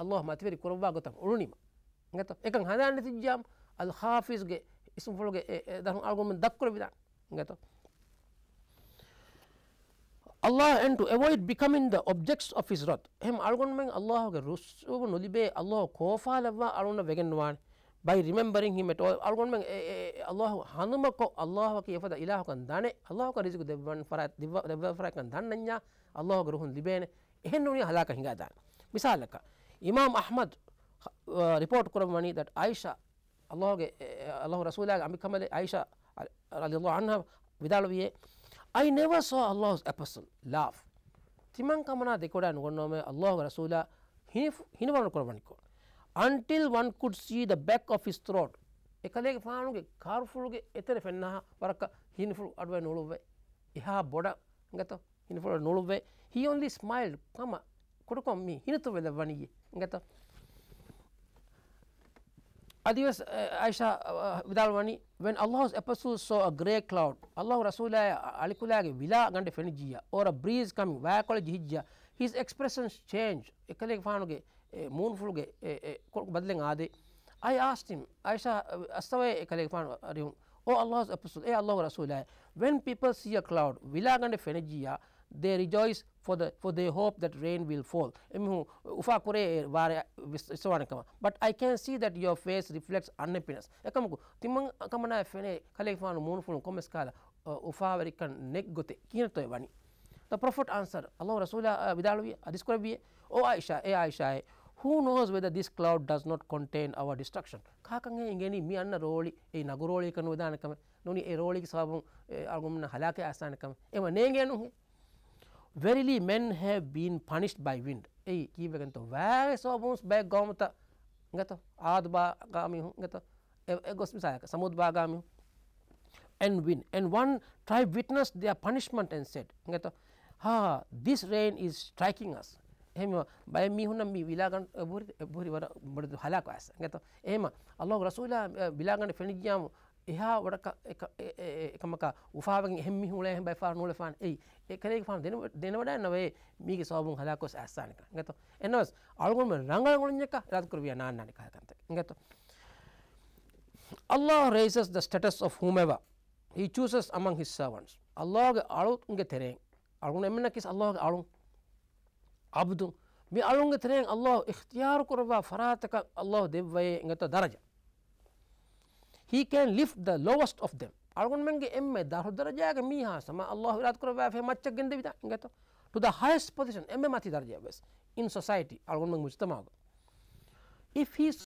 අල්له මතිවරි කොරවාගතම් උරුණීම ගත එක හඳන්න සිද්ජාම් අල් හාෆිස්ගේ ඉසුම් ොලගේ දහු අල්ගොමෙන් දක්කර විදා ගත Allah and to avoid becoming the objects of his wrath. Him algonmen Allah ge rusubu nulibe Allah kofa lawa alona vegenwan by remembering him at all. Algonmen Allah hanuma ko Allah ki yafada ilahu kan dane Allah ka rizq devvan farat devva farat kan dannya Allah ge ruhun libene ehen nuni halaka hinga dan. Misalaka Imam Ahmad report ಕುರಮಣಿ that Aisha ಅಲ್ಲಾಹ್ಗೆ ಅಲ್ಲಾಹ್ ರಸೂಲಾಗ ಅಂಬಿಕಮಲೆ Aisha ಅಲ್ಲಿ ಅಲ್ಲೋ ಅಣ್ಣ ವಿದಾಳವಿಯೇ I never saw ಅಲ್ಲಾಹ್ ಎಪಸಲ್ ಲಾಫ್ ತಿಮಂಕಮನ ದೆಕೊಡೆ ಅನ್ಕೊಂಡೊಮ್ಮೆ ಅಲ್ಲಾಹ್ ರಸೂಲ ಹಿನಿಫ್ ಹಿನಿವನ ಕುರಮಣಿಕೊ until one could see the back of his throat එකලේ පානුගේ කාර්ෆුල්ගේ එතන පෙන්න්නහා වරක්ක හිනිෆුල් අඩුව නොළුවේ එහා බොඩ ගත හිනිෆුල නොළුවේ හිියොන්දි ස්මයිල් කම කොටකොම්මි හිනතු වෙද වනයේ get Adios uh, eh, Aisha uh, eh, Vidalwani, when Allah's apostle saw a grey cloud, Allah Rasulullah Alikulagi, Vila Gande Fenijia, or a breeze coming, Vayakola Jihijia, his expressions changed. Ekale Fanuge, eh, moon Fulge, Badling Adi. I asked him, Aisha Astawe Ekale Fanu, Oh Allah's apostle, eh Allah Rasulullah, when people see a cloud, Vila Gande Fenijia, they rejoice for the for they hope that rain will fall. Eh, but I can see that your face reflects unhappiness. Kamana fene kalefan moonful komeskala ufaverikan uh, neggote kinatoe vani. The Prophet answered, Allah Rasulah uh, Vidalvi, Adiskrabi, uh, O Aisha, E eh, Aisha, eh, who knows whether this cloud does not contain our destruction? Kakange ingeni mi anna roli, e naguroli kanudanakam, noni e roli sabum, argumna halake asanakam, ema nengenuhe verily men have been punished by wind ಏಯ್ ಕೀಬೇಕಂತ ವ್ಯಾಸ್ ಅಮೌನ್ಸ್ back ಗೋಮತ ಗತ ಆದ ಬಾಗಾಮಿ ಹೂ ಗತ ಗೊಸ್ಮಿ ಸಾಯಕ ಸಮುದ್ ಬಾಗಾಮಿ ಹೂ and wind and one tribe witnessed their punishment and said ಗತ ಹಾ this rain is striking us එහෙම බය මිහුන මි විලාගන්න බොරි බොරි වර බඩු හලක් ඇස ගත එහෙම අල්ලාහ් රසූලා විලාගන්න ෆෙනිගියාම එහා වඩ එකමක උාාවෙන් හෙමි හුලේ බැා නොලෆාන් ඒ එකරේ ාන් දෙන දෙනවඩ නොවේ මේක සෝබුන් හලාකොස් ඇස්සානක ගත එනවස් අල්ගුම රංගලගුණක රත්කරවිය නාන්නනි කායකන්ත ගත Allah raises the status of whomever he chooses among his servants. අල්ලාගේ Aluthge තෙරෙන් අලුන් එමන කිස් අල්ලාගේ අලුන් අබදුන් මේ අලුන්ගේ තෙරෙන් අල්ලා ඉක්තියාර කරවා ෆරාතක අල්ලා දෙව්වයේ ඉඟත දරජා he can lift the lowest of them argon menge emme darhor daraja ge mi sama allah irad kor ba fe gende bida to to the highest position emme mati daraja bas in society argon menge if he